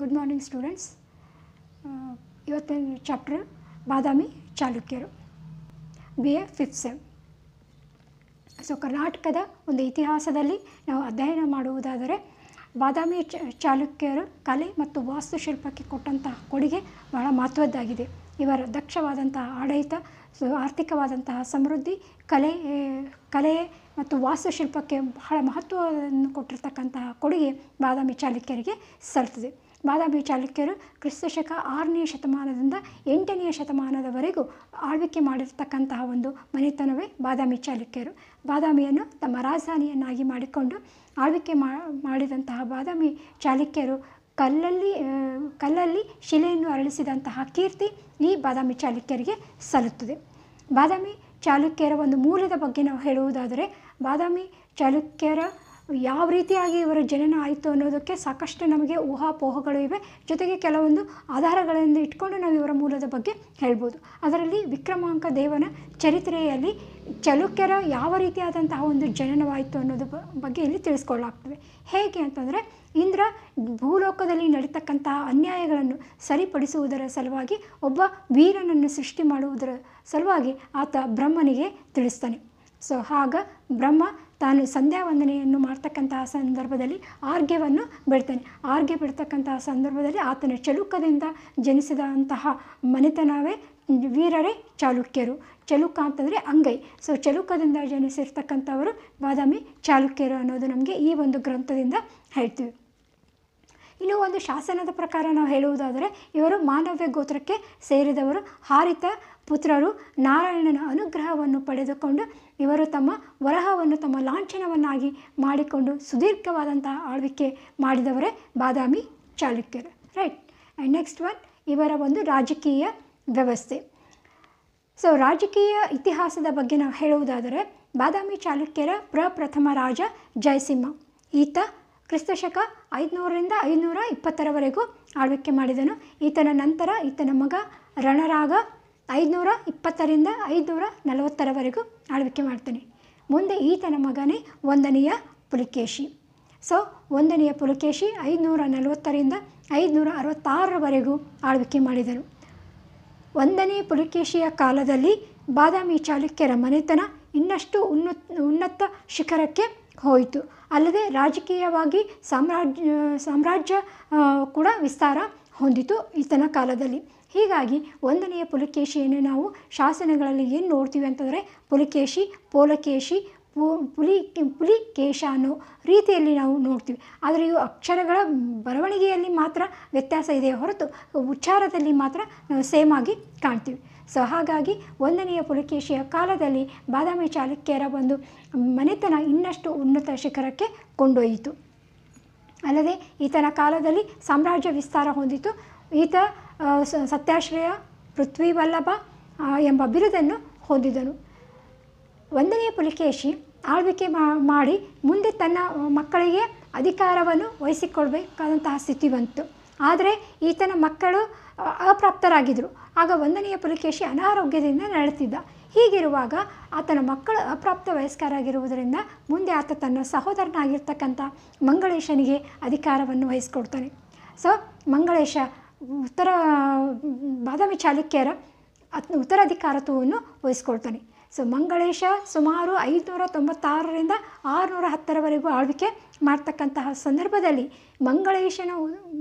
good morning students ಇವತ್ತಿನ chapter Badami ಚಾಲುಕ್ಯರು B A fifth sem so ಕರ್ನಾಟಕದ ಒಂದು ಇತಿಹಾಸದಲ್ಲಿ ನಾವು ಅಧ್ಯಯನ ಮಾಡುವುದಾದರೆ ಬಾದಾಮಿ ಚಾಲುಕ್ಯರು ಕಲೆ ಮತ್ತು ವಾಸ್ತುಶಿಲ್ಪಕ್ಕೆ ಕೊಟ್ಟಂತಹ ಕೊಡುಗೆ ಬಹಳ ಮಹತ್ವದ್ದಾಗಿದೆ ಇವರ ದಕ್ಷವಾದಂತಹ ಆಡಳಿತ ಸೊ ಆರ್ಥಿಕವಾದಂತಹ ಸಮೃದ್ಧಿ ಕಲೆ ಕಲೆ ಮತ್ತು ವಾಸ್ತುಶಿಲ್ಪಕ್ಕೆ ಬಹಳ ಮಹತ್ವವನ್ನು ಕೊಟ್ಟಿರ್ತಕ್ಕಂತಹ ಕೊಡುಗೆ ಬಾದಾಮಿ ಚಾಲುಕ್ಯರಿಗೆ ಸಲ್ತದೆ ಬಾದಾಮಿ ಚಾಲುಕ್ಯರು ಕ್ರಿಸ್ತಶಕ ಆರನೆಯ ಶತಮಾನದಿಂದ ಎಂಟನೆಯ ಶತಮಾನದವರೆಗೂ ಆಳ್ವಿಕೆ ಮಾಡಿರ್ತಕ್ಕಂತಹ ಒಂದು ಮನೆತನವೇ ಬಾದಾಮಿ ಚಾಲುಕ್ಯರು ಬಾದಾಮಿಯನ್ನು ತಮ್ಮ ರಾಜಧಾನಿಯನ್ನಾಗಿ ಮಾಡಿಕೊಂಡು ಆಳ್ವಿಕೆ ಮಾಡಿದಂತಹ ಬಾದಾಮಿ ಚಾಲುಕ್ಯರು ಕಲ್ಲಲ್ಲಿ ಕಲ್ಲಲ್ಲಿ ಶಿಲೆಯನ್ನು ಅರಳಿಸಿದಂತಹ ಕೀರ್ತಿ ಈ ಬಾದಾಮಿ ಚಾಲುಕ್ಯರಿಗೆ ಸಲ್ಲುತ್ತದೆ ಬಾದಾಮಿ ಚಾಲುಕ್ಯರ ಒಂದು ಮೂಲದ ಬಗ್ಗೆ ನಾವು ಹೇಳುವುದಾದರೆ ಬಾದಾಮಿ ಚಾಲುಕ್ಯರ ಯಾವ ರೀತಿಯಾಗಿ ಇವರ ಜನನ ಆಯಿತು ಅನ್ನೋದಕ್ಕೆ ಸಾಕಷ್ಟು ನಮಗೆ ಊಹಾಪೋಹಗಳು ಇವೆ ಜೊತೆಗೆ ಕೆಲವೊಂದು ಆಧಾರಗಳನ್ನು ಇಟ್ಕೊಂಡು ನಾವು ಇವರ ಮೂಲದ ಬಗ್ಗೆ ಹೇಳ್ಬೋದು ಅದರಲ್ಲಿ ವಿಕ್ರಮಾಂಕ ದೇವನ ಚರಿತ್ರೆಯಲ್ಲಿ ಚಲುಕ್ಯರ ಯಾವ ರೀತಿಯಾದಂತಹ ಒಂದು ಜನನವಾಯಿತು ಅನ್ನೋದು ಬಗ್ಗೆ ಇಲ್ಲಿ ತಿಳಿಸ್ಕೊಳ್ಳಾಗ್ತದೆ ಹೇಗೆ ಅಂತಂದರೆ ಇಂದ್ರ ಭೂಲೋಕದಲ್ಲಿ ನಡೀತಕ್ಕಂತಹ ಅನ್ಯಾಯಗಳನ್ನು ಸರಿಪಡಿಸುವುದರ ಸಲುವಾಗಿ ಒಬ್ಬ ವೀರನನ್ನು ಸೃಷ್ಟಿ ಮಾಡುವುದರ ಸಲುವಾಗಿ ಆತ ಬ್ರಹ್ಮನಿಗೆ ತಿಳಿಸ್ತಾನೆ ಸೊ ಆಗ ಬ್ರಹ್ಮ ತಾನು ಸಂಧ್ಯಾ ವಂದನೆಯನ್ನು ಮಾಡ್ತಕ್ಕಂತಹ ಸಂದರ್ಭದಲ್ಲಿ ಆರ್ಗ್ಯವನ್ನು ಬಿಡ್ತಾನೆ ಆರ್ಗ್ಯ ಬಿಡ್ತಕ್ಕಂತಹ ಸಂದರ್ಭದಲ್ಲಿ ಆತನ ಜನಿಸಿದ ಜನಿಸಿದಂತಹ ಮನೆತನವೇ ವೀರರೇ ಚಾಲುಕ್ಯರು ಚಲುಕ ಅಂತಂದರೆ ಅಂಗೈ ಸೊ ಚಲುಕದಿಂದ ಜನಿಸಿರ್ತಕ್ಕಂಥವರು ಬಾದಾಮಿ ಚಾಲುಕ್ಯರು ಅನ್ನೋದು ನಮಗೆ ಈ ಒಂದು ಗ್ರಂಥದಿಂದ ಹೇಳ್ತೀವಿ ಇನ್ನು ಒಂದು ಶಾಸನದ ಪ್ರಕಾರ ನಾವು ಹೇಳುವುದಾದರೆ ಇವರು ಮಾನವ್ಯ ಗೋತ್ರಕ್ಕೆ ಸೇರಿದವರು ಹಾರಿತ ಪುತ್ರರು ನಾರಾಯಣನ ಅನುಗ್ರಹವನ್ನು ಪಡೆದುಕೊಂಡು ಇವರು ತಮ್ಮ ವರಹವನ್ನು ತಮ್ಮ ಲಾಂಛನವನ್ನಾಗಿ ಮಾಡಿಕೊಂಡು ಸುದೀರ್ಘವಾದಂತಹ ಆಳ್ವಿಕೆ ಮಾಡಿದವರೇ ಬಾದಾಮಿ ಚಾಲುಕ್ಯರು ರೈಟ್ ಆ್ಯಂಡ್ ನೆಕ್ಸ್ಟ್ ಒನ್ ಇವರ ಒಂದು ರಾಜಕೀಯ ವ್ಯವಸ್ಥೆ ಸೊ ರಾಜಕೀಯ ಇತಿಹಾಸದ ಬಗ್ಗೆ ನಾವು ಹೇಳುವುದಾದರೆ ಬಾದಾಮಿ ಚಾಲುಕ್ಯರ ಪ್ರಪ್ರಥಮ ರಾಜ ಜಯಸಿಂಹ ಈತ ಕ್ರಿಸ್ತಶಕ ಐದುನೂರರಿಂದ ಐದುನೂರ ಇಪ್ಪತ್ತರವರೆಗೂ ಆಳ್ವಿಕೆ ಮಾಡಿದನು ಈತನ ನಂತರ ಈತನ ಮಗ ರಣರಾಗ ಐದುನೂರ ಇಪ್ಪತ್ತರಿಂದ ಐದುನೂರ ನಲವತ್ತರವರೆಗೂ ಆಳ್ವಿಕೆ ಮಾಡ್ತಾನೆ ಮುಂದೆ ಈತನ ಮಗನೇ ಒಂದನೆಯ ಪುಲಿಕೇಶಿ ಸೊ ಒಂದನೆಯ ಪುಲಿಕೇಶಿ ಐದುನೂರ ನಲವತ್ತರಿಂದ ಐದುನೂರ ಅರವತ್ತಾರರವರೆಗೂ ಆಳ್ವಿಕೆ ಮಾಡಿದರು ಒಂದನೆಯ ಪುಲಿಕೇಶಿಯ ಕಾಲದಲ್ಲಿ ಬಾದಾಮಿ ಚಾಲುಕ್ಯರ ಮನೆತನ ಇನ್ನಷ್ಟು ಉನ್ನತ ಉನ್ನತ ಶಿಖರಕ್ಕೆ ಹೋಯಿತು ಅಲ್ಲದೆ ರಾಜಕೀಯವಾಗಿ ಸಾಮ್ರಾಜ್ಯ ಸಾಮ್ರಾಜ್ಯ ಕೂಡ ವಿಸ್ತಾರ ಹೊಂದಿತು ಈತನ ಕಾಲದಲ್ಲಿ ಹೀಗಾಗಿ ಒಂದನೆಯ ಪುಲಕೇಶಿಯನ್ನು ನಾವು ಶಾಸನಗಳಲ್ಲಿ ಏನು ನೋಡ್ತೀವಿ ಅಂತಂದರೆ ಪುಲಕೇಶಿ ಪೋಲಕೇಶಿ ಪು ಪುಲಿ ಪುಲಿಕೇಶ ಅನ್ನೋ ರೀತಿಯಲ್ಲಿ ನಾವು ನೋಡ್ತೀವಿ ಆದರೆ ಇವು ಅಕ್ಷರಗಳ ಬರವಣಿಗೆಯಲ್ಲಿ ಮಾತ್ರ ವ್ಯತ್ಯಾಸ ಇದೆ ಹೊರತು ಉಚ್ಚಾರದಲ್ಲಿ ಮಾತ್ರ ನಾವು ಸೇಮ್ ಆಗಿ ಕಾಣ್ತೀವಿ ಸೊ ಹಾಗಾಗಿ ಒಂದನೆಯ ಪುಲಕೇಶಿಯ ಕಾಲದಲ್ಲಿ ಬಾದಾಮಿ ಚಾಲುಕ್ಯರ ಒಂದು ಮನೆತನ ಇನ್ನಷ್ಟು ಉನ್ನತ ಶಿಖರಕ್ಕೆ ಕೊಂಡೊಯ್ಯಿತು ಅಲ್ಲದೆ ಈತನ ಕಾಲದಲ್ಲಿ ಸಾಮ್ರಾಜ್ಯ ವಿಸ್ತಾರ ಹೊಂದಿತು ಈತ ಸತ್ಯಾಶ್ರಯ ಪೃಥ್ವಿ ಎಂಬ ಬಿರುದನ್ನು ಹೊಂದಿದನು ಒಂದನೆಯ ಪುಲಿಕೇಶಿ ಆಳ್ವಿಕೆ ಮಾಡಿ ಮುಂದೆ ತನ್ನ ಮಕ್ಕಳಿಗೆ ಅಧಿಕಾರವನ್ನು ವಹಿಸಿಕೊಳ್ಬೇಕಾದಂತಹ ಸ್ಥಿತಿ ಬಂತು ಆದರೆ ಈತನ ಮಕ್ಕಳು ಅಪ್ರಾಪ್ತರಾಗಿದ್ದರು ಆಗ ಒಂದನೆಯ ಪುಲಿಕೇಶಿ ಅನಾರೋಗ್ಯದಿಂದ ನಡೀತಿದ್ದ ಹೀಗಿರುವಾಗ ಆತನ ಮಕ್ಕಳು ಅಪ್ರಾಪ್ತ ವಯಸ್ಕರಾಗಿರುವುದರಿಂದ ಮುಂದೆ ಆತ ತನ್ನ ಸಹೋದರನಾಗಿರ್ತಕ್ಕಂಥ ಮಂಗಳೇಶನಿಗೆ ಅಧಿಕಾರವನ್ನು ವಹಿಸಿಕೊಡ್ತಾನೆ ಸೊ ಮಂಗಳೇಶ ಉತ್ತರ ಬಾದಾಮಿ ಚಾಲುಕ್ಯರ ಅತ್ ಉತ್ತರಾಧಿಕಾರತ್ವವನ್ನು ವಹಿಸ್ಕೊಳ್ತಾನೆ ಸೊ ಮಂಗಳೇಶ ಸುಮಾರು ಐದುನೂರ ತೊಂಬತ್ತಾರರಿಂದ ಆರುನೂರ ಹತ್ತರವರೆಗೂ ಆಳ್ವಿಕೆ ಮಾಡ್ತಕ್ಕಂತಹ ಸಂದರ್ಭದಲ್ಲಿ ಮಂಗಳೇಶನ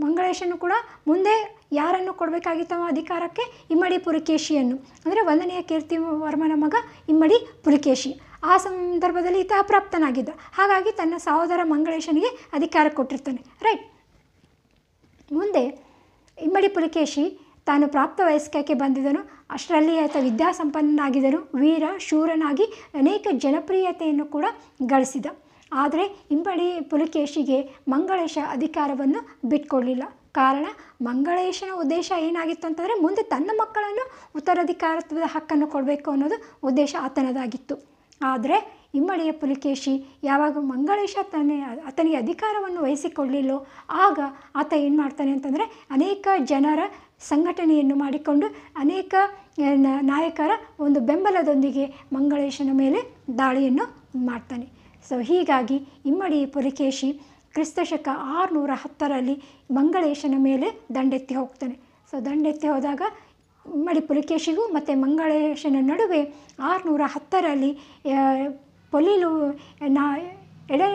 ಮಂಗಳೇಶನು ಕೂಡ ಮುಂದೆ ಯಾರನ್ನು ಕೊಡಬೇಕಾಗಿತ್ತು ಅಧಿಕಾರಕ್ಕೆ ಇಮ್ಮಡಿ ಪುಲಕೇಶಿಯನ್ನು ಅಂದರೆ ಕೀರ್ತಿ ವರ್ಮನ ಮಗ ಇಮ್ಮಡಿ ಪುಲಿಕೇಶಿ ಆ ಸಂದರ್ಭದಲ್ಲಿ ಈತ ಅಪ್ರಾಪ್ತನಾಗಿದ್ದ ಹಾಗಾಗಿ ತನ್ನ ಸಹೋದರ ಮಂಗಳೇಶನಿಗೆ ಅಧಿಕಾರ ಕೊಟ್ಟಿರ್ತಾನೆ ರೈಟ್ ಮುಂದೆ ಇಮ್ಮಡಿ ಪುಲಿಕೇಶಿ ತಾನು ಪ್ರಾಪ್ತ ವಯಸ್ಕಕ್ಕೆ ಬಂದಿದ್ದನು ಅಷ್ಟರಲ್ಲಿ ಆತ ವಿದ್ಯಾಸಂಪನ್ನನಾಗಿದ್ದನು ವೀರ ಶೂರನಾಗಿ ಅನೇಕ ಜನಪ್ರಿಯತೆಯನ್ನು ಕೂಡ ಗಳಿಸಿದ ಆದರೆ ಇಂಬಡಿ ಪುಲಕೇಶಿಗೆ ಮಂಗಳೇಶ ಅಧಿಕಾರವನ್ನು ಬಿಟ್ಕೊಡಲಿಲ್ಲ ಕಾರಣ ಮಂಗಳೇಶನ ಉದ್ದೇಶ ಏನಾಗಿತ್ತು ಅಂತಂದರೆ ಮುಂದೆ ತನ್ನ ಮಕ್ಕಳನ್ನು ಉತ್ತರಾಧಿಕಾರತ್ವದ ಹಕ್ಕನ್ನು ಕೊಡಬೇಕು ಅನ್ನೋದು ಉದ್ದೇಶ ಆತನದಾಗಿತ್ತು ಆದರೆ ಇಮ್ಮಡಿಯ ಪುಲಿಕೇಶಿ ಯಾವಾಗ ಮಂಗಳೇಶ ತನ್ನ ಆತನಿಗೆ ಅಧಿಕಾರವನ್ನು ವಹಿಸಿಕೊಳ್ಳಿಲ್ಲೋ ಆಗ ಆತ ಏನು ಮಾಡ್ತಾನೆ ಅಂತಂದರೆ ಅನೇಕ ಜನರ ಸಂಘಟನೆಯನ್ನು ಮಾಡಿಕೊಂಡು ಅನೇಕ ನಾಯಕರ ಒಂದು ಬೆಂಬಲದೊಂದಿಗೆ ಮಂಗಳೇಶನ ಮೇಲೆ ದಾಳಿಯನ್ನು ಮಾಡ್ತಾನೆ ಸೊ ಹೀಗಾಗಿ ಇಮ್ಮಡಿ ಪುಲಿಕೇಶಿ ಕ್ರಿಸ್ತಶಕ ಆರುನೂರ ಹತ್ತರಲ್ಲಿ ಮಂಗಳೇಶನ ಮೇಲೆ ದಂಡೆತ್ತಿ ಹೋಗ್ತಾನೆ ಸೊ ದಂಡೆತ್ತಿ ಹೋದಾಗ ಇಮ್ಮಡಿ ಪುಲಿಕೇಶಿಗೂ ಮತ್ತು ಮಂಗಳೇಶನ ನಡುವೆ ಆರುನೂರ ಹತ್ತರಲ್ಲಿ ಪೊಲೀಲು ನಾ ಎಡೆ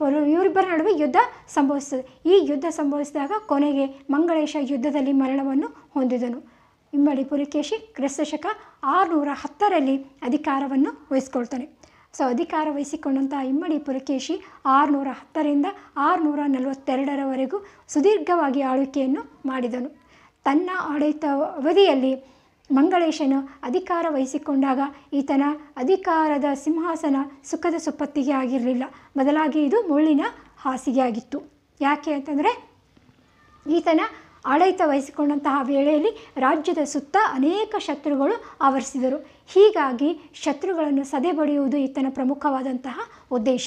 ಪೊಲು ಇವರಿಬ್ಬರ ನಡುವೆ ಯುದ್ಧ ಸಂಭವಿಸ್ತದೆ ಈ ಯುದ್ಧ ಸಂಭವಿಸಿದಾಗ ಕೊನೆಗೆ ಮಂಗಳೇಶ ಯುದ್ಧದಲ್ಲಿ ಮರಣವನ್ನು ಹೊಂದಿದನು ಇಮ್ಮಡಿ ಪುಲಿಕೇಶಿ ಕ್ರಿಸ್ತಶಕ ಆರುನೂರ ಹತ್ತರಲ್ಲಿ ಅಧಿಕಾರವನ್ನು ವಹಿಸ್ಕೊಳ್ತಾನೆ ಸೊ ಅಧಿಕಾರ ವಹಿಸಿಕೊಂಡಂತಹ ಇಮ್ಮಡಿ ಪುಲಕೇಶಿ ಆರುನೂರ ಹತ್ತರಿಂದ ಆರುನೂರ ನಲವತ್ತೆರಡರವರೆಗೂ ಸುದೀರ್ಘವಾಗಿ ಆಳ್ವಿಕೆಯನ್ನು ಮಾಡಿದನು ತನ್ನ ಆಡಳಿತ ಅವಧಿಯಲ್ಲಿ ಮಂಗಳೇಶನು ಅಧಿಕಾರ ವಹಿಸಿಕೊಂಡಾಗ ಈತನ ಅಧಿಕಾರದ ಸಿಂಹಾಸನ ಸುಖದ ಸುಪ್ಪತ್ತಿಗೆ ಆಗಿರಲಿಲ್ಲ ಬದಲಾಗಿ ಇದು ಮುಳ್ಳಿನ ಹಾಸಿಗೆಯಾಗಿತ್ತು ಯಾಕೆ ಅಂತಂದರೆ ಈತನ ಆಡಳಿತ ವಹಿಸಿಕೊಂಡಂತಹ ವೇಳೆಯಲ್ಲಿ ರಾಜ್ಯದ ಸುತ್ತ ಅನೇಕ ಶತ್ರುಗಳು ಆವರಿಸಿದರು ಹೀಗಾಗಿ ಶತ್ರುಗಳನ್ನು ಸದೆಬಡಿಯುವುದು ಈತನ ಪ್ರಮುಖವಾದಂತಹ ಉದ್ದೇಶ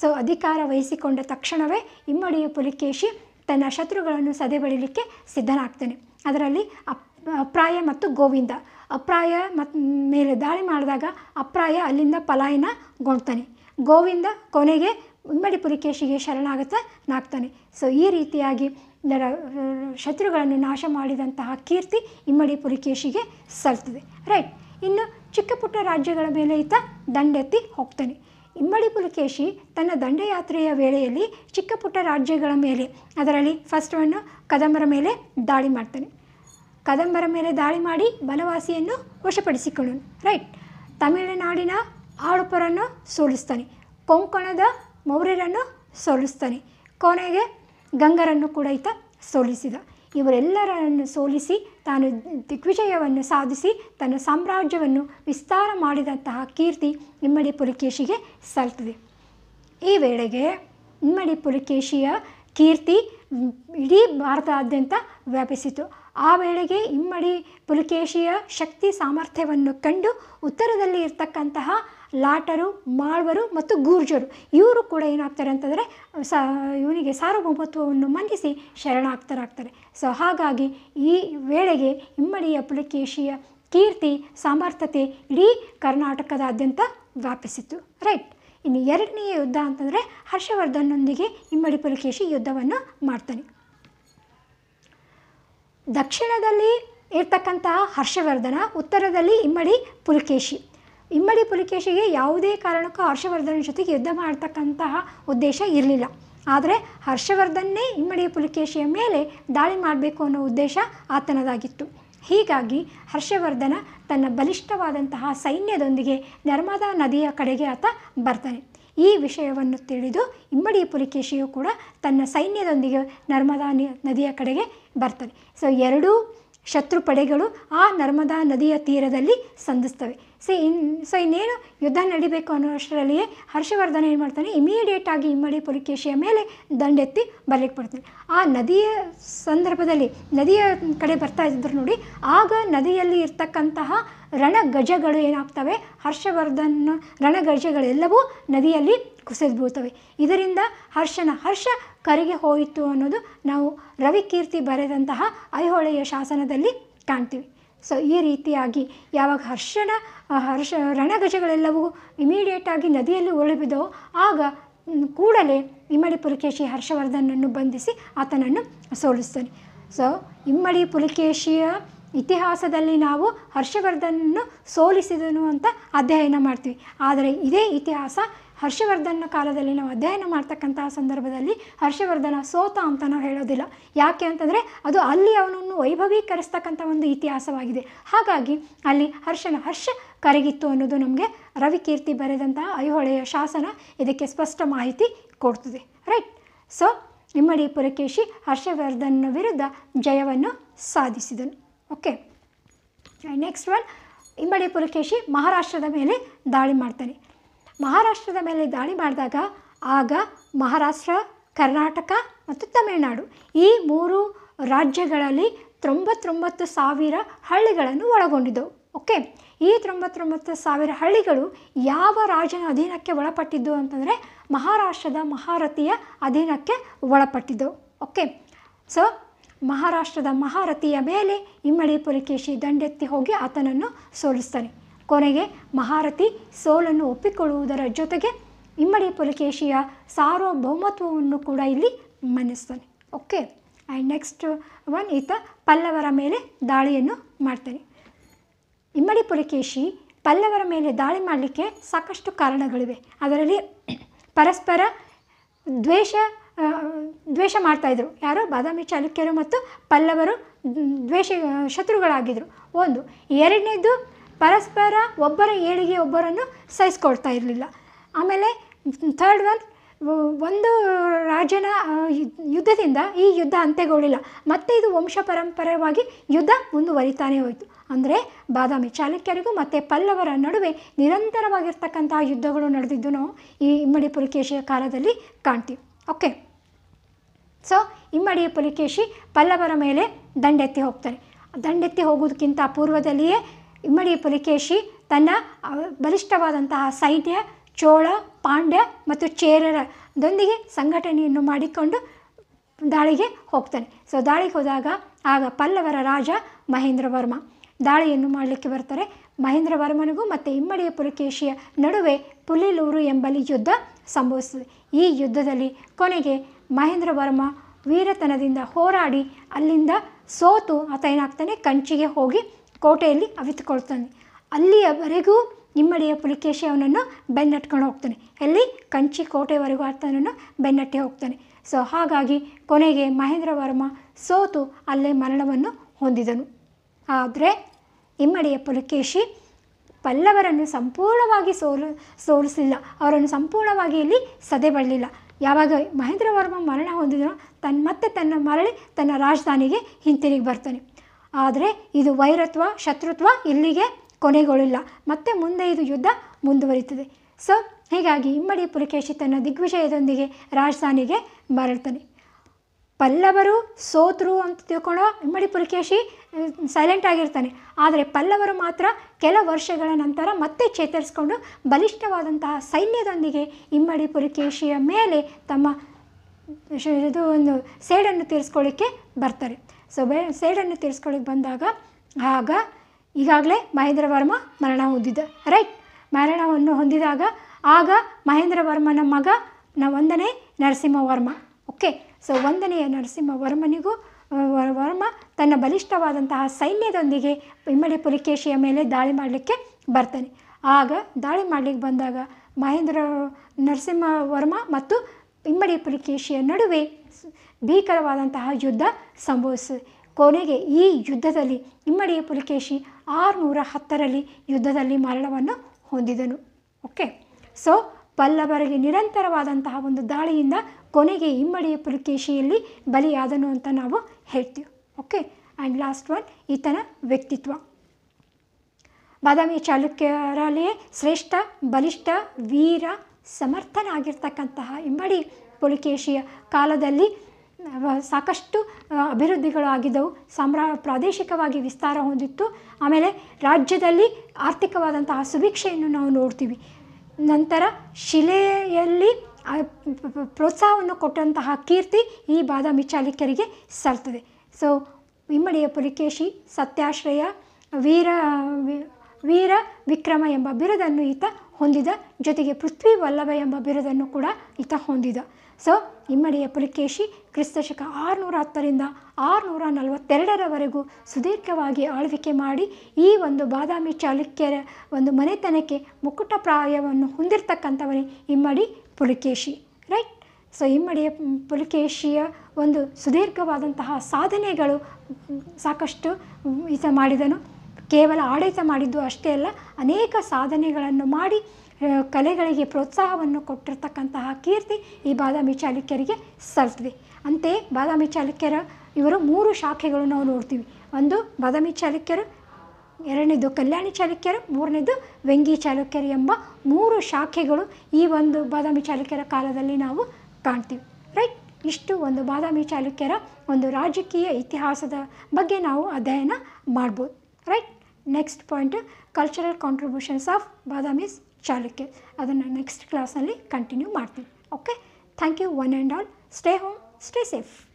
ಸೊ ಅಧಿಕಾರ ವಹಿಸಿಕೊಂಡ ತಕ್ಷಣವೇ ಇಮ್ಮಡಿಯ ಪುಲಿಕೇಶಿ ತನ್ನ ಶತ್ರುಗಳನ್ನು ಸದೆಬಡಿಲಿಕ್ಕೆ ಸಿದ್ಧನಾಗ್ತಾನೆ ಅದರಲ್ಲಿ ಅಪ್ಪ ಅಪ್ರಾಯ ಮತ್ತು ಗೋವಿಂದ ಅಪ್ರಾಯ ಮತ್ತು ಮೇಲೆ ದಾಳಿ ಮಾಡಿದಾಗ ಅಪ್ರಾಯ ಅಲ್ಲಿಂದ ಪಲಾಯನಗೊಳ್ತಾನೆ ಗೋವಿಂದ ಕೊನೆಗೆ ಇಮ್ಮಡಿ ಪುಲಿಕೇಶಿಗೆ ಶರಣಾಗತ ನಾಗ್ತಾನೆ ಸೊ ಈ ರೀತಿಯಾಗಿ ಶತ್ರುಗಳನ್ನು ನಾಶ ಮಾಡಿದಂತಹ ಕೀರ್ತಿ ಇಮ್ಮಡಿ ಪುಲಿಕೇಶಿಗೆ ಸಲ್ತದೆ ರೈಟ್ ಇನ್ನು ಚಿಕ್ಕ ಪುಟ್ಟ ರಾಜ್ಯಗಳ ಮೇಲೆ ಈತ ದಂಡೆತ್ತಿ ಹೋಗ್ತಾನೆ ಇಮ್ಮಡಿ ಪುಲಿಕೇಶಿ ತನ್ನ ದಂಡಯಾತ್ರೆಯ ವೇಳೆಯಲ್ಲಿ ಚಿಕ್ಕ ಪುಟ್ಟ ರಾಜ್ಯಗಳ ಮೇಲೆ ಅದರಲ್ಲಿ ಫಸ್ಟ್ ಒನ್ ಕದಂಬರ ಮೇಲೆ ದಾಳಿ ಮಾಡ್ತಾನೆ ಕದಂಬರ ಮೇಲೆ ದಾಳಿ ಮಾಡಿ ಬನವಾಸಿಯನ್ನು ವಶಪಡಿಸಿಕೊಳ್ಳನು ರೈಟ್ ತಮಿಳುನಾಡಿನ ಆಳುಪರನ್ನು ಸೋಲಿಸ್ತಾನೆ ಕೊಂಕಣದ ಮೌರ್ಯರನ್ನು ಸೋಲಿಸ್ತಾನೆ ಕೊನೆಗೆ ಗಂಗರನ್ನು ಕೂಡ ಈತ ಸೋಲಿಸಿದ ಇವರೆಲ್ಲರನ್ನು ಸೋಲಿಸಿ ತಾನು ದಿಗ್ವಿಜಯವನ್ನು ಸಾಧಿಸಿ ತನ್ನ ಸಾಮ್ರಾಜ್ಯವನ್ನು ವಿಸ್ತಾರ ಮಾಡಿದಂತಹ ಕೀರ್ತಿ ಇಮ್ಮಡಿ ಪುಲಿಕೇಶಿಗೆ ಸಲ್ತದೆ ಈ ವೇಳೆಗೆ ಇಮ್ಮಡಿ ಪುಲಿಕೇಶಿಯ ಕೀರ್ತಿ ಇಡೀ ಭಾರತಾದ್ಯಂತ ವ್ಯಾಪಿಸಿತು ಆ ವೇಳೆಗೆ ಇಮ್ಮಡಿ ಪುಲಕೇಶಿಯ ಶಕ್ತಿ ಸಾಮರ್ಥ್ಯವನ್ನು ಕಂಡು ಉತ್ತರದಲ್ಲಿ ಇರ್ತಕ್ಕಂತಹ ಲಾಟರು ಮಾಳ್ವರು ಮತ್ತು ಗೂರ್ಜರು ಇವರು ಕೂಡ ಏನಾಗ್ತಾರೆ ಅಂತಂದರೆ ಸ ಇವನಿಗೆ ಸಾರ್ವಭೌಮತ್ವವನ್ನು ಮನ್ನಿಸಿ ಶರಣಾಗ್ತರಾಗ್ತಾರೆ ಸೊ ಹಾಗಾಗಿ ಈ ವೇಳೆಗೆ ಇಮ್ಮಡಿಯ ಪುಲಕೇಶಿಯ ಕೀರ್ತಿ ಸಾಮರ್ಥ್ಯತೆ ಇಡೀ ಕರ್ನಾಟಕದಾದ್ಯಂತ ವ್ಯಾಪಿಸಿತು ರೈಟ್ ಇನ್ನು ಎರಡನೆಯ ಯುದ್ಧ ಅಂತಂದರೆ ಹರ್ಷವರ್ಧನ್ನೊಂದಿಗೆ ಇಮ್ಮಡಿ ಪುಲಕೇಶಿ ಯುದ್ಧವನ್ನು ಮಾಡ್ತಾನೆ ದಕ್ಷಿಣದಲ್ಲಿ ಇರ್ತಕ್ಕಂತಹ ಹರ್ಷವರ್ಧನ ಉತ್ತರದಲ್ಲಿ ಇಮ್ಮಡಿ ಪುಲಕೇಶಿ ಇಮ್ಮಡಿ ಪುಲಕೇಶಿಗೆ ಯಾವುದೇ ಕಾರಣಕ್ಕೂ ಹರ್ಷವರ್ಧನ ಜೊತೆಗೆ ಯುದ್ಧ ಮಾಡ್ತಕ್ಕಂತಹ ಉದ್ದೇಶ ಇರಲಿಲ್ಲ ಆದರೆ ಹರ್ಷವರ್ಧನ್ನೇ ಇಮ್ಮಡಿ ಪುಲಿಕೇಶಿಯ ಮೇಲೆ ದಾಳಿ ಮಾಡಬೇಕು ಅನ್ನೋ ಉದ್ದೇಶ ಆತನದಾಗಿತ್ತು ಹೀಗಾಗಿ ಹರ್ಷವರ್ಧನ ತನ್ನ ಬಲಿಷ್ಠವಾದಂತಹ ಸೈನ್ಯದೊಂದಿಗೆ ನರ್ಮದಾ ನದಿಯ ಕಡೆಗೆ ಆತ ಬರ್ತಾನೆ ಈ ವಿಷಯವನ್ನು ತಿಳಿದು ಇಮ್ಮಡಿ ಪುಲಿಕೇಶಿಯು ಕೂಡ ತನ್ನ ಸೈನ್ಯದೊಂದಿಗೆ ನರ್ಮದಾ ನದಿಯ ಕಡೆಗೆ ಬರ್ತವೆ ಸೊ ಎರಡೂ ಶತ್ರು ಪಡೆಗಳು ಆ ನರ್ಮದಾ ನದಿಯ ತೀರದಲ್ಲಿ ಸಂಧಿಸ್ತವೆ ಸೊ ಇನ್ ಸೊ ಇನ್ನೇನು ಯುದ್ಧ ನಡಿಬೇಕು ಅನ್ನೋ ಅಷ್ಟರಲ್ಲಿಯೇ ಹರ್ಷವರ್ಧನ ಏನು ಮಾಡ್ತಾನೆ ಆಗಿ ಇಮ್ಮಡಿ ಪುಲಿಕೇಶಿಯ ಮೇಲೆ ದಂಡೆತ್ತಿ ಬರಲಿಕ್ಕೆ ಬರ್ತಾನೆ ಆ ನದಿಯ ಸಂದರ್ಭದಲ್ಲಿ ನದಿಯ ಕಡೆ ಬರ್ತಾ ಇದ್ದರು ನೋಡಿ ಆಗ ನದಿಯಲ್ಲಿ ಇರ್ತಕ್ಕಂತಹ ರಣಗಜಗಳು ಏನಾಗ್ತವೆ ಹರ್ಷವರ್ಧನ ರಣಗಜಗಳೆಲ್ಲವೂ ನದಿಯಲ್ಲಿ ಕುಸಿದು ಬೀಳ್ತವೆ ಇದರಿಂದ ಹರ್ಷನ ಹರ್ಷ ಕರಿಗೆ ಹೋಯಿತು ಅನ್ನೋದು ನಾವು ರವಿಕೀರ್ತಿ ಬರೆದಂತಹ ಐಹೊಳೆಯ ಶಾಸನದಲ್ಲಿ ಕಾಣ್ತೀವಿ ಸೊ ಈ ರೀತಿಯಾಗಿ ಯಾವಾಗ ಹರ್ಷನ ಹರ್ಷ ರಣಗಜಗಳೆಲ್ಲವೂ ಇಮಿಡಿಯೇಟಾಗಿ ನದಿಯಲ್ಲಿ ಒಳಬಿದೋ ಆಗ ಕೂಡಲೇ ಇಮ್ಮಡಿ ಪುಲಕೇಶಿ ಹರ್ಷವರ್ಧನನ್ನು ಬಂಧಿಸಿ ಆತನನ್ನು ಸೋಲಿಸ್ತಾನೆ ಸೊ ಇಮ್ಮಡಿ ಪುಲಕೇಶಿಯ ಇತಿಹಾಸದಲ್ಲಿ ನಾವು ಹರ್ಷವರ್ಧನನ್ನು ಸೋಲಿಸಿದನು ಅಂತ ಅಧ್ಯಯನ ಮಾಡ್ತೀವಿ ಆದರೆ ಇದೇ ಇತಿಹಾಸ ಹರ್ಷವರ್ಧನ ಕಾಲದಲ್ಲಿ ನಾವು ಅಧ್ಯಯನ ಮಾಡ್ತಕ್ಕಂತಹ ಸಂದರ್ಭದಲ್ಲಿ ಹರ್ಷವರ್ಧನ ಸೋತ ಅಂತ ನಾವು ಹೇಳೋದಿಲ್ಲ ಯಾಕೆ ಅಂತಂದರೆ ಅದು ಅಲ್ಲಿ ಅವನನ್ನು ವೈಭವೀಕರಿಸ್ತಕ್ಕಂಥ ಒಂದು ಇತಿಹಾಸವಾಗಿದೆ ಹಾಗಾಗಿ ಅಲ್ಲಿ ಹರ್ಷನ ಹರ್ಷ ಕರಗಿತ್ತು ಅನ್ನೋದು ನಮಗೆ ರವಿಕೀರ್ತಿ ಬರೆದಂತಹ ಐಹೊಳೆಯ ಶಾಸನ ಇದಕ್ಕೆ ಸ್ಪಷ್ಟ ಮಾಹಿತಿ ಕೊಡ್ತದೆ ರೈಟ್ ಸೊ ಇಮ್ಮಡಿ ಪುರಕೇಶಿ ಹರ್ಷವರ್ಧನ್ ವಿರುದ್ಧ ಜಯವನ್ನು ಸಾಧಿಸಿದನು ಓಕೆ ನೆಕ್ಸ್ಟ್ ಒನ್ ಇಮ್ಮಡಿ ಪುರಕೇಶಿ ಮಹಾರಾಷ್ಟ್ರದ ಮೇಲೆ ದಾಳಿ ಮಾಡ್ತಾನೆ ಮಹಾರಾಷ್ಟ್ರದ ಮೇಲೆ ದಾಳಿ ಮಾಡಿದಾಗ ಆಗ ಮಹಾರಾಷ್ಟ್ರ ಕರ್ನಾಟಕ ಮತ್ತು ತಮಿಳುನಾಡು ಈ ಮೂರು ರಾಜ್ಯಗಳಲ್ಲಿ ತೊಂಬತ್ತೊಂಬತ್ತು ಸಾವಿರ ಹಳ್ಳಿಗಳನ್ನು ಒಳಗೊಂಡಿದ್ದವು ಓಕೆ ಈ ತೊಂಬತ್ತೊಂಬತ್ತು ಸಾವಿರ ಹಳ್ಳಿಗಳು ಯಾವ ರಾಜನ ಅಧೀನಕ್ಕೆ ಒಳಪಟ್ಟಿದ್ದು ಅಂತಂದರೆ ಮಹಾರಾಷ್ಟ್ರದ ಮಹಾರಥಿಯ ಅಧೀನಕ್ಕೆ ಒಳಪಟ್ಟಿದ್ದವು ಓಕೆ ಸೊ ಮಹಾರಾಷ್ಟ್ರದ ಮಹಾರಥಿಯ ಮೇಲೆ ಇಮ್ಮಡಿ ಪುಲಿಕೇಶಿ ದಂಡೆತ್ತಿ ಹೋಗಿ ಆತನನ್ನು ಸೋಲಿಸ್ತಾನೆ ಕೊನೆಗೆ ಮಹಾರಥಿ ಸೋಲನ್ನು ಒಪ್ಪಿಕೊಳ್ಳುವುದರ ಜೊತೆಗೆ ಇಮ್ಮಡಿ ಪುಲಿಕೇಶಿಯ ಸಾರ್ವಭೌಮತ್ವವನ್ನು ಕೂಡ ಇಲ್ಲಿ ಮನ್ನಿಸ್ತಾನೆ ಓಕೆ ಆ್ಯಂಡ್ ನೆಕ್ಸ್ಟ್ ಒನ್ ಈತ ಪಲ್ಲವರ ಮೇಲೆ ದಾಳಿಯನ್ನು ಮಾಡ್ತಾನೆ ಇಮ್ಮಡಿ ಪುಲಿಕೇಶಿ ಪಲ್ಲವರ ಮೇಲೆ ದಾಳಿ ಮಾಡಲಿಕ್ಕೆ ಸಾಕಷ್ಟು ಕಾರಣಗಳಿವೆ ಅದರಲ್ಲಿ ಪರಸ್ಪರ ದ್ವೇಷ ದ್ವೇಷ ಮಾಡ್ತಾಯಿದ್ರು ಯಾರು ಬಾದಾಮಿ ಚಾಲುಕ್ಯರು ಮತ್ತು ಪಲ್ಲವರು ದ್ವೇಷ ಶತ್ರುಗಳಾಗಿದ್ದರು ಒಂದು ಎರಡನೇದು ಪರಸ್ಪರ ಒಬ್ಬರ ಏಳಿಗೆ ಒಬ್ಬರನ್ನು ಸಹಿಸ್ಕೊಳ್ತಾ ಇರಲಿಲ್ಲ ಆಮೇಲೆ ಥರ್ಡ್ ಒನ್ ಒಂದು ರಾಜನ ಯುದ್ಧದಿಂದ ಈ ಯುದ್ಧ ಅಂತ್ಯಗೊಳ್ಳಿಲ್ಲ ಮತ್ತೆ ಇದು ವಂಶ ಯುದ್ಧ ಮುಂದುವರಿತಾನೇ ಹೋಯಿತು ಅಂದರೆ ಬಾದಾಮಿ ಚಾಲುಕ್ಯರಿಗೂ ಮತ್ತು ಪಲ್ಲವರ ನಡುವೆ ನಿರಂತರವಾಗಿರ್ತಕ್ಕಂತಹ ಯುದ್ಧಗಳು ನಡೆದಿದ್ದು ನಾವು ಈ ಇಮ್ಮಡಿ ಪುಲಿಕೇಶಿಯ ಕಾಲದಲ್ಲಿ ಕಾಣ್ತೀವಿ ಓಕೆ ಸೊ ಇಮ್ಮಡಿ ಪುಲಿಕೇಶಿ ಪಲ್ಲವರ ಮೇಲೆ ದಂಡೆತ್ತಿ ಹೋಗ್ತಾರೆ ದಂಡೆತ್ತಿ ಹೋಗೋದಕ್ಕಿಂತ ಪೂರ್ವದಲ್ಲಿಯೇ ಇಮ್ಮಡಿ ಪುಲಿಕೇಶಿ ತನ್ನ ಬಲಿಷ್ಠವಾದಂತಹ ಸೈನ್ಯ ಚೋಳ ಪಾಂಡ್ಯ ಮತ್ತು ಚೇರರದೊಂದಿಗೆ ಸಂಘಟನೆಯನ್ನು ಮಾಡಿಕೊಂಡು ದಾಳಿಗೆ ಹೋಗ್ತಾನೆ ಸೊ ದಾಳಿಗೆ ಹೋದಾಗ ಆಗ ಪಲ್ಲವರ ರಾಜ ಮಹೇಂದ್ರ ವರ್ಮ ದಾಳಿಯನ್ನು ಮಾಡಲಿಕ್ಕೆ ಬರ್ತಾರೆ ಮಹೇಂದ್ರ ವರ್ಮನಿಗೂ ಮತ್ತು ಇಮ್ಮಡಿಯ ಪುಲಕೇಶಿಯ ನಡುವೆ ಪುಲಿಲೂರು ಎಂಬಲ್ಲಿ ಯುದ್ಧ ಸಂಭವಿಸುತ್ತದೆ ಈ ಯುದ್ಧದಲ್ಲಿ ಕೊನೆಗೆ ಮಹೇಂದ್ರ ವರ್ಮ ವೀರತನದಿಂದ ಹೋರಾಡಿ ಅಲ್ಲಿಂದ ಸೋತು ಆತ ಏನಾಗ್ತಾನೆ ಕಂಚಿಗೆ ಹೋಗಿ ಕೋಟೆಯಲ್ಲಿ ಅವಿತುಕೊಳ್ತಾನೆ ಅಲ್ಲಿಯವರೆಗೂ ಇಮ್ಮಡಿಯ ಪುಲಿಕೇಶಿ ಅವನನ್ನು ಬೆನ್ನಟ್ಕೊಂಡು ಹೋಗ್ತಾನೆ ಎಲ್ಲಿ ಕಂಚಿ ಕೋಟೆವರೆಗೂ ಆತನನ್ನು ಬೆನ್ನಟ್ಟಿ ಹೋಗ್ತಾನೆ ಸೊ ಹಾಗಾಗಿ ಕೊನೆಗೆ ಮಹೇಂದ್ರ ವರ್ಮ ಸೋತು ಅಲ್ಲೇ ಮರಣವನ್ನು ಹೊಂದಿದನು ಆದರೆ ಇಮ್ಮಡಿಯ ಪುಲಕೇಶಿ ಪಲ್ಲವರನ್ನು ಸಂಪೂರ್ಣವಾಗಿ ಸೋಲು ಸೋಲಿಸಲಿಲ್ಲ ಅವರನ್ನು ಸಂಪೂರ್ಣವಾಗಿ ಇಲ್ಲಿ ಸದೆಬಳ್ಳಿಲ್ಲ ಯಾವಾಗ ಮಹೇಂದ್ರವರ್ಮ ಮರಣ ಹೊಂದಿದ್ರು ತನ್ನ ಮತ್ತೆ ತನ್ನ ಮರಳಿ ತನ್ನ ರಾಜಧಾನಿಗೆ ಹಿಂತಿರುಗಿ ಬರ್ತಾನೆ ಆದರೆ ಇದು ವೈರತ್ವ ಶತ್ರುತ್ವ ಇಲ್ಲಿಗೆ ಕೊನೆಗೊಳ್ಳಿಲ್ಲ ಮತ್ತೆ ಮುಂದೆ ಇದು ಯುದ್ಧ ಮುಂದುವರಿತದೆ ಸೊ ಹೀಗಾಗಿ ಇಮ್ಮಡಿ ಪುಲಕೇಶಿ ತನ್ನ ದಿಗ್ವಿಜಯದೊಂದಿಗೆ ರಾಜಧಾನಿಗೆ ಮರಳ್ತಾನೆ ಪಲ್ಲವರು ಸೋತರು ಅಂತ ತಿಳ್ಕೊಂಡು ಇಮ್ಮಡಿ ಪುಲಕೇಶಿ ಸೈಲೆಂಟ್ ಆಗಿರ್ತಾನೆ ಆದರೆ ಪಲ್ಲವರು ಮಾತ್ರ ಕೆಲ ವರ್ಷಗಳ ನಂತರ ಮತ್ತೆ ಚೇತರಿಸ್ಕೊಂಡು ಬಲಿಷ್ಠವಾದಂತಹ ಸೈನ್ಯದೊಂದಿಗೆ ಇಮ್ಮಡಿ ಪುಲಕೇಶಿಯ ಮೇಲೆ ತಮ್ಮ ಇದು ಒಂದು ಸೇಡನ್ನು ತೀರಿಸ್ಕೊಳ್ಳಿಕ್ಕೆ ಬರ್ತಾರೆ ಸೊ ಬೇ ಸೇಡನ್ನು ತೀರಿಸ್ಕೊಳ್ಳಿಕ್ಕೆ ಬಂದಾಗ ಆಗ ಈಗಾಗಲೇ ಮಹೇಂದ್ರ ವರ್ಮ ಮರಣ ಹೊಂದಿದ್ದ ರೈಟ್ ಮರಣವನ್ನು ಹೊಂದಿದಾಗ ಆಗ ಮಹೇಂದ್ರ ವರ್ಮನ ಮಗ ನ ಒಂದನೇ ನರಸಿಂಹವರ್ಮ ಓಕೆ ಸೊ ಒಂದನೆಯ ನರಸಿಂಹವರ್ಮನಿಗೂ ವರ್ಮ ತನ್ನ ಬಲಿಷ್ಠವಾದಂತಹ ಸೈನ್ಯದೊಂದಿಗೆ ಇಮ್ಮಡಿ ಪುಲಿಕೇಶಿಯ ಮೇಲೆ ದಾಳಿ ಮಾಡಲಿಕ್ಕೆ ಬರ್ತಾನೆ ಆಗ ದಾಳಿ ಮಾಡಲಿಕ್ಕೆ ಬಂದಾಗ ಮಹೇಂದ್ರ ನರಸಿಂಹವರ್ಮ ಮತ್ತು ಇಮ್ಮಡಿ ಪುಲಿಕೇಶಿಯ ನಡುವೆ ಭೀಕರವಾದಂತಹ ಯುದ್ಧ ಸಂಭವಿಸಿದೆ ಕೊನೆಗೆ ಈ ಯುದ್ಧದಲ್ಲಿ ಇಮ್ಮಡಿ ಪುಲಿಕೇಶಿ ಆರುನೂರ ಹತ್ತರಲ್ಲಿ ಯುದ್ಧದಲ್ಲಿ ಮರಣವನ್ನು ಹೊಂದಿದನು ಓಕೆ ಸೊ ಪಲ್ಲವರಿಗೆ ನಿರಂತರವಾದಂತಹ ಒಂದು ದಾಳಿಯಿಂದ ಕೊನೆಗೆ ಇಮ್ಮಡಿ ಪುಲಕೇಶಿಯಲ್ಲಿ ಬಲಿಯಾದನು ಅಂತ ನಾವು ಹೇಳ್ತೀವಿ ಓಕೆ ಆ್ಯಂಡ್ ಲಾಸ್ಟ್ ಒನ್ ಈತನ ವ್ಯಕ್ತಿತ್ವ ಬಾದಾಮಿ ಚಾಲುಕ್ಯರಲ್ಲಿಯೇ ಶ್ರೇಷ್ಠ ಬಲಿಷ್ಠ ವೀರ ಸಮರ್ಥನಾಗಿರ್ತಕ್ಕಂತಹ ಇಮ್ಮಡಿ ಪುಲಕೇಶಿಯ ಕಾಲದಲ್ಲಿ ಸಾಕಷ್ಟು ಅಭಿವೃದ್ಧಿಗಳು ಆಗಿದ್ದವು ಸಾಮ್ರಾ ಪ್ರಾದೇಶಿಕವಾಗಿ ವಿಸ್ತಾರ ಹೊಂದಿತ್ತು ಆಮೇಲೆ ರಾಜ್ಯದಲ್ಲಿ ಆರ್ಥಿಕವಾದಂತಹ ಸುಭಿಕ್ಷೆಯನ್ನು ನಾವು ನೋಡ್ತೀವಿ ನಂತರ ಶಿಲೆಯಲ್ಲಿ ಪ್ರೋತ್ಸಾಹವನ್ನು ಕೊಟ್ಟಂತಹ ಕೀರ್ತಿ ಈ ಬಾದಾಮಿ ಚಾಲುಕ್ಯರಿಗೆ ಸಲ್ತದೆ ಸೊ ಇಮ್ಮಡಿಯ ಪುಲಿಕೇಶಿ ಸತ್ಯಾಶ್ರಯ ವೀರ ವೀರ ವಿಕ್ರಮ ಎಂಬ ಬಿರುದನ್ನು ಈತ ಹೊಂದಿದ ಜೊತೆಗೆ ಪೃಥ್ವಿ ವಲ್ಲಭ ಎಂಬ ಬಿರುದನ್ನು ಕೂಡ ಈತ ಹೊಂದಿದ ಸೊ ಇಮ್ಮಡಿಯ ಪುಲಿಕೇಶಿ ಕ್ರಿಸ್ತಶಕ ಆರುನೂರ ಹತ್ತರಿಂದ ಆರುನೂರ ನಲವತ್ತೆರಡರವರೆಗೂ ಸುದೀರ್ಘವಾಗಿ ಆಳ್ವಿಕೆ ಮಾಡಿ ಈ ಒಂದು ಬಾದಾಮಿ ಚಾಲುಕ್ಯರ ಒಂದು ಮನೆತನಕ್ಕೆ ಮುಕುಟಪ್ರಾಯವನ್ನು ಹೊಂದಿರತಕ್ಕಂಥವನೇ ಇಮ್ಮಡಿ ಪುಲಿಕೇಶಿ ರೈಟ್ ಸೊ ಇಮ್ಮಡಿಯ ಪುಲಿಕೇಶಿಯ ಒಂದು ಸುದೀರ್ಘವಾದಂತಹ ಸಾಧನೆಗಳು ಸಾಕಷ್ಟು ಈತ ಮಾಡಿದನು ಕೇವಲ ಆಡಳಿತ ಮಾಡಿದ್ದು ಅಷ್ಟೇ ಅಲ್ಲ ಅನೇಕ ಸಾಧನೆಗಳನ್ನು ಮಾಡಿ ಕಲೆಗಳಿಗೆ ಪ್ರೋತ್ಸಾಹವನ್ನು ಕೊಟ್ಟಿರ್ತಕ್ಕಂತಹ ಕೀರ್ತಿ ಈ ಬಾದಾಮಿ ಚಾಲುಕ್ಯರಿಗೆ ಸಲ್ತಿದೆ ಅಂತೆಯೇ ಬಾದಾಮಿ ಚಾಲುಕ್ಯರ ಇವರು ಮೂರು ಶಾಖೆಗಳು ನಾವು ನೋಡ್ತೀವಿ ಒಂದು ಬಾದಾಮಿ ಚಾಲುಕ್ಯರು ಎರಡನೇದು ಕಲ್ಯಾಣಿ ಚಾಲುಕ್ಯರು ಮೂರನೇದು ವೆಂಗಿ ಚಾಲುಕ್ಯರು ಎಂಬ ಮೂರು ಶಾಖೆಗಳು ಈ ಒಂದು ಬಾದಾಮಿ ಚಾಲುಕ್ಯರ ಕಾಲದಲ್ಲಿ ನಾವು ಕಾಣ್ತೀವಿ ರೈಟ್ ಇಷ್ಟು ಒಂದು ಬಾದಾಮಿ ಚಾಲುಕ್ಯರ ಒಂದು ರಾಜಕೀಯ ಇತಿಹಾಸದ ಬಗ್ಗೆ ನಾವು ಅಧ್ಯಯನ ಮಾಡ್ಬೋದು right next point cultural contributions of Badami Chalukya ಅದನ್ನು ನೆಕ್ಸ್ಟ್ ಕ್ಲಾಸಲ್ಲಿ ಕಂಟಿನ್ಯೂ ಮಾಡ್ತೀವಿ okay thank you one and all stay home stay safe